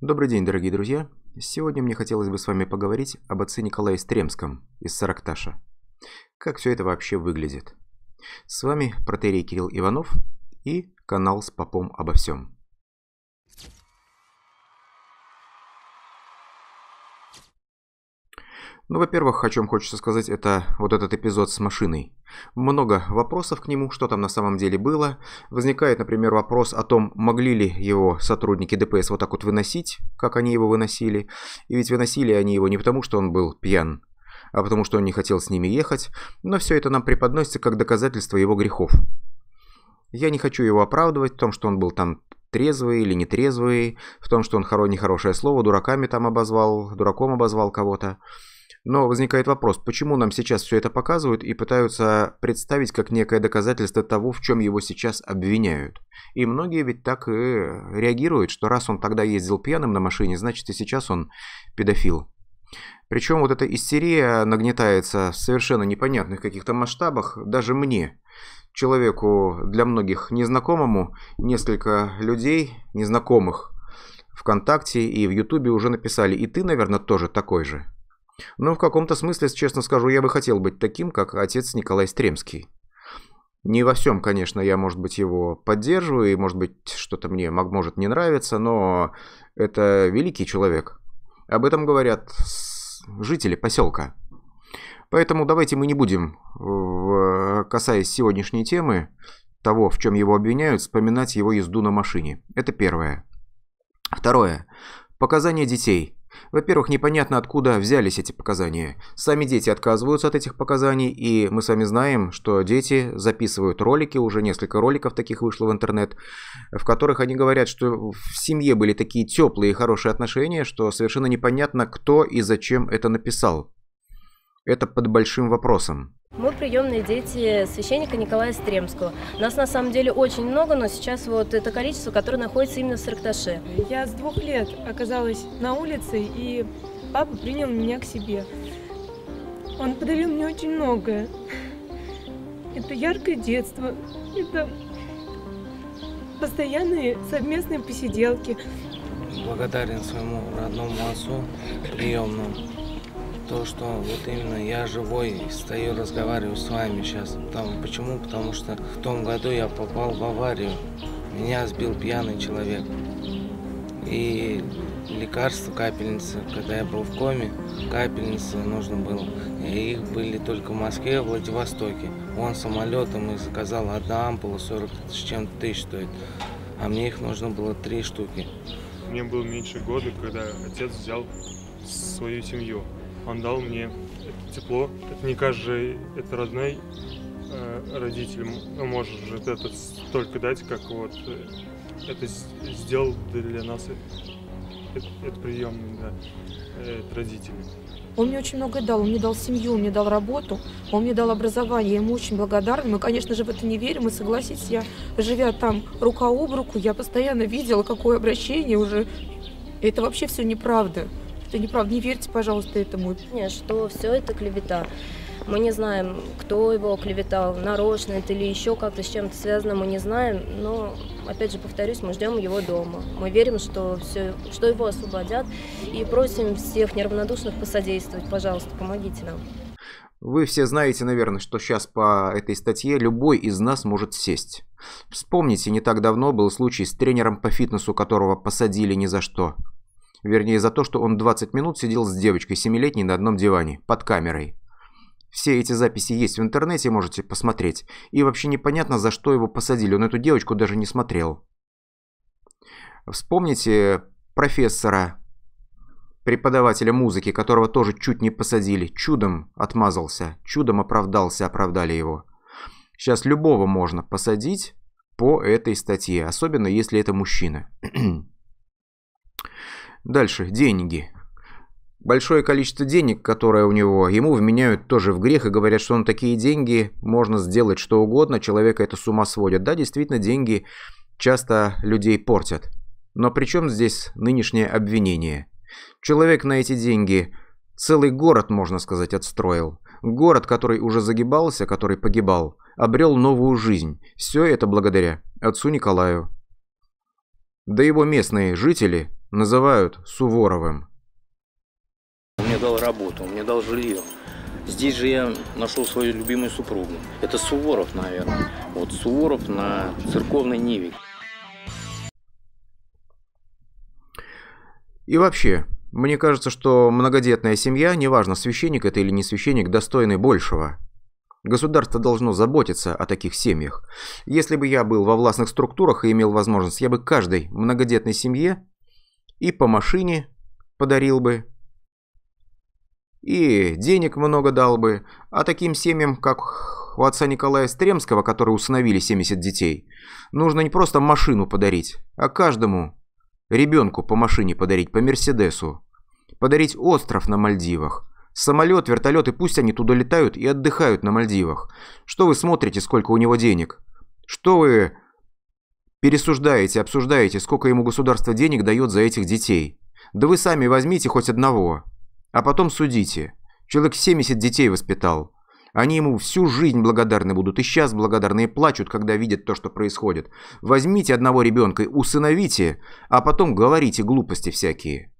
Добрый день, дорогие друзья! Сегодня мне хотелось бы с вами поговорить об отце Николае Стремском из Саракташа. Как все это вообще выглядит? С вами протерей Кирилл Иванов и канал с попом обо всем. Ну, во-первых, о чем хочется сказать, это вот этот эпизод с машиной. Много вопросов к нему, что там на самом деле было. Возникает, например, вопрос о том, могли ли его сотрудники ДПС вот так вот выносить, как они его выносили. И ведь выносили они его не потому, что он был пьян, а потому что он не хотел с ними ехать, но все это нам преподносится как доказательство его грехов. Я не хочу его оправдывать в том, что он был там трезвый или нетрезвый, в том, что он хоро нехорошее слово дураками там обозвал, дураком обозвал кого-то. Но возникает вопрос, почему нам сейчас все это показывают и пытаются представить как некое доказательство того, в чем его сейчас обвиняют? И многие ведь так и реагируют, что раз он тогда ездил пьяным на машине, значит и сейчас он педофил. Причем вот эта истерия нагнетается в совершенно непонятных каких-то масштабах, даже мне, человеку для многих незнакомому, несколько людей, незнакомых, ВКонтакте и в Ютубе уже написали, и ты, наверное, тоже такой же. Но ну, в каком-то смысле, честно скажу, я бы хотел быть таким, как отец Николай Стремский. Не во всем, конечно, я, может быть, его поддерживаю, и, может быть, что-то мне может не нравится, но это великий человек. Об этом говорят жители поселка. Поэтому давайте мы не будем, касаясь сегодняшней темы, того, в чем его обвиняют, вспоминать его езду на машине. Это первое. Второе. Показания детей. Во-первых, непонятно, откуда взялись эти показания. Сами дети отказываются от этих показаний, и мы сами знаем, что дети записывают ролики, уже несколько роликов таких вышло в интернет, в которых они говорят, что в семье были такие теплые и хорошие отношения, что совершенно непонятно, кто и зачем это написал. Это под большим вопросом. Мы приемные дети священника Николая Стремского. Нас на самом деле очень много, но сейчас вот это количество, которое находится именно в Саркташе. Я с двух лет оказалась на улице, и папа принял меня к себе. Он подарил мне очень многое. Это яркое детство, это постоянные совместные посиделки. Благодарен своему родному отцу приемному то, что вот именно я живой, стою, разговариваю с вами сейчас. Там, почему? Потому что в том году я попал в аварию. Меня сбил пьяный человек. И лекарства, капельницы, когда я был в коме, капельницы нужно было. И их были только в Москве, в Владивостоке. Он самолетом их заказал, одна ампула 40 с чем-то тысяч стоит. А мне их нужно было три штуки. Мне было меньше года, когда отец взял свою семью он дал мне это тепло. Это не каждый, это родной э, родитель ну, может это только дать, как вот э, это сделал для нас э, это, это приемный, да, э, это родители. Он мне очень многое дал. Он мне дал семью, он мне дал работу, он мне дал образование. Я ему очень благодарна. Мы, конечно же, в это не верим. И согласитесь, я, живя там рука об руку, я постоянно видела, какое обращение уже. Это вообще все неправда. Это неправда. Не верьте, пожалуйста, этому. Нет, что все это клевета. Мы не знаем, кто его клеветал, нарочно это или еще как-то с чем-то связано, мы не знаем. Но, опять же, повторюсь, мы ждем его дома. Мы верим, что, все, что его освободят. И просим всех неравнодушных посодействовать. Пожалуйста, помогите нам. Вы все знаете, наверное, что сейчас по этой статье любой из нас может сесть. Вспомните, не так давно был случай с тренером по фитнесу, которого посадили ни за что. Вернее, за то, что он 20 минут сидел с девочкой семилетней на одном диване, под камерой. Все эти записи есть в интернете, можете посмотреть. И вообще непонятно, за что его посадили. Он эту девочку даже не смотрел. Вспомните профессора, преподавателя музыки, которого тоже чуть не посадили. Чудом отмазался, чудом оправдался, оправдали его. Сейчас любого можно посадить по этой статье, особенно если это мужчина. Э, Дальше, деньги. Большое количество денег, которое у него, ему вменяют тоже в грех и говорят, что он такие деньги, можно сделать что угодно, человека это с ума сводит. Да, действительно, деньги часто людей портят. Но при чем здесь нынешнее обвинение? Человек на эти деньги целый город, можно сказать, отстроил. Город, который уже загибался, который погибал, обрел новую жизнь. Все это благодаря отцу Николаю. Да его местные жители Называют Суворовым. мне дал работу, мне дал жилье. Здесь же я нашел свою любимую супругу. Это Суворов, наверное. Вот Суворов на церковной Ниве. И вообще, мне кажется, что многодетная семья, неважно, священник это или не священник, достойны большего. Государство должно заботиться о таких семьях. Если бы я был во властных структурах и имел возможность, я бы каждой многодетной семье и по машине подарил бы, и денег много дал бы, а таким семьям, как у отца Николая Стремского, которые усыновили 70 детей, нужно не просто машину подарить, а каждому ребенку по машине подарить, по Мерседесу, подарить остров на Мальдивах, самолет, вертолет, и пусть они туда летают и отдыхают на Мальдивах. Что вы смотрите, сколько у него денег? Что вы Пересуждаете, обсуждаете, сколько ему государство денег дает за этих детей. Да вы сами возьмите хоть одного. А потом судите. Человек 70 детей воспитал. Они ему всю жизнь благодарны будут, и сейчас благодарны, и плачут, когда видят то, что происходит. Возьмите одного ребенка, и усыновите, а потом говорите глупости всякие.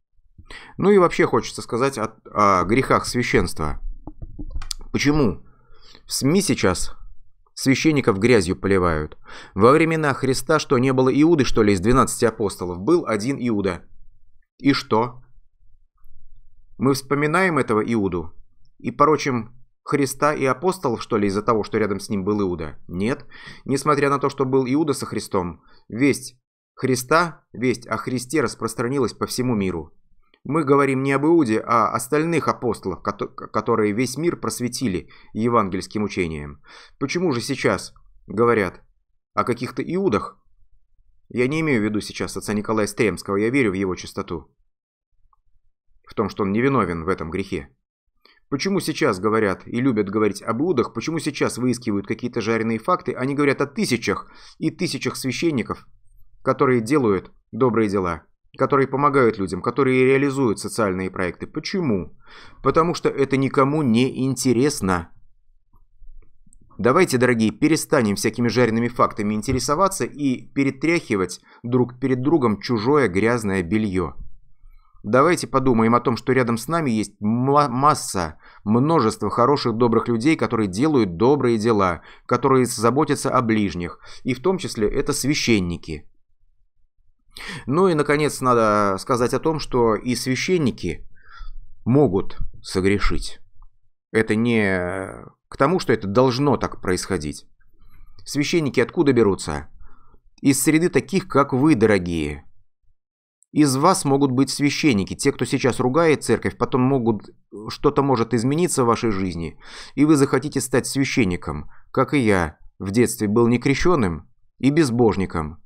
Ну и вообще хочется сказать о, о грехах священства. Почему? В СМИ сейчас Священников грязью поливают. Во времена Христа что, не было Иуды, что ли, из 12 апостолов? Был один Иуда. И что? Мы вспоминаем этого Иуду и порочим Христа и апостолов, что ли, из-за того, что рядом с ним был Иуда? Нет. Несмотря на то, что был Иуда со Христом, весть Христа, весть о Христе распространилась по всему миру. Мы говорим не об Иуде, а остальных апостолах, которые весь мир просветили евангельским учением. Почему же сейчас говорят о каких-то Иудах? Я не имею в виду сейчас отца Николая Стремского, я верю в его чистоту. В том, что он невиновен в этом грехе. Почему сейчас говорят и любят говорить об Иудах, почему сейчас выискивают какие-то жареные факты, они говорят о тысячах и тысячах священников, которые делают добрые дела которые помогают людям, которые реализуют социальные проекты. Почему? Потому что это никому не интересно. Давайте, дорогие, перестанем всякими жареными фактами интересоваться и перетряхивать друг перед другом чужое грязное белье. Давайте подумаем о том, что рядом с нами есть масса, множество хороших, добрых людей, которые делают добрые дела, которые заботятся о ближних, и в том числе это священники – ну и, наконец, надо сказать о том, что и священники могут согрешить. Это не к тому, что это должно так происходить. Священники откуда берутся? Из среды таких, как вы, дорогие. Из вас могут быть священники. Те, кто сейчас ругает церковь, потом могут... Что-то может измениться в вашей жизни, и вы захотите стать священником, как и я в детстве был некрещенным и безбожником.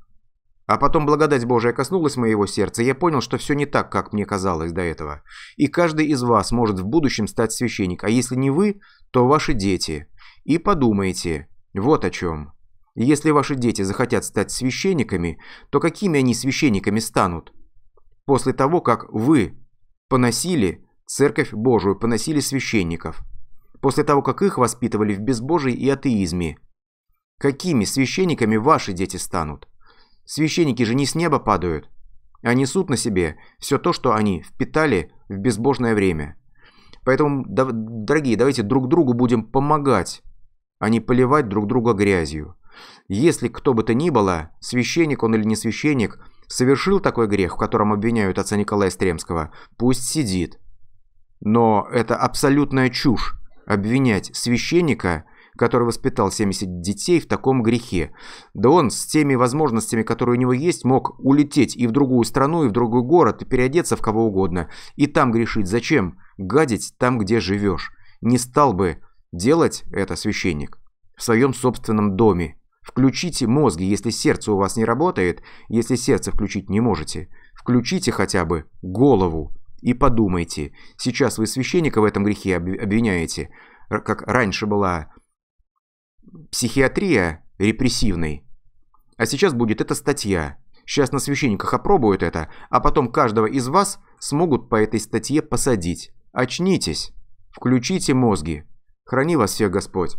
А потом благодать Божия коснулась моего сердца, я понял, что все не так, как мне казалось до этого. И каждый из вас может в будущем стать священник, а если не вы, то ваши дети. И подумайте, вот о чем. Если ваши дети захотят стать священниками, то какими они священниками станут? После того, как вы поносили Церковь Божию, поносили священников. После того, как их воспитывали в безбожии и атеизме. Какими священниками ваши дети станут? Священники же не с неба падают, они несут на себе все то, что они впитали в безбожное время. Поэтому, дорогие, давайте друг другу будем помогать, а не поливать друг друга грязью. Если кто бы то ни было, священник он или не священник, совершил такой грех, в котором обвиняют отца Николая Стремского, пусть сидит. Но это абсолютная чушь обвинять священника который воспитал 70 детей в таком грехе. Да он с теми возможностями, которые у него есть, мог улететь и в другую страну, и в другой город, и переодеться в кого угодно. И там грешить. Зачем? Гадить там, где живешь. Не стал бы делать это священник в своем собственном доме. Включите мозги, если сердце у вас не работает, если сердце включить не можете. Включите хотя бы голову и подумайте. Сейчас вы священника в этом грехе обвиняете, как раньше была психиатрия репрессивной. А сейчас будет эта статья. Сейчас на священниках опробуют это, а потом каждого из вас смогут по этой статье посадить. Очнитесь, включите мозги. Храни вас всех Господь.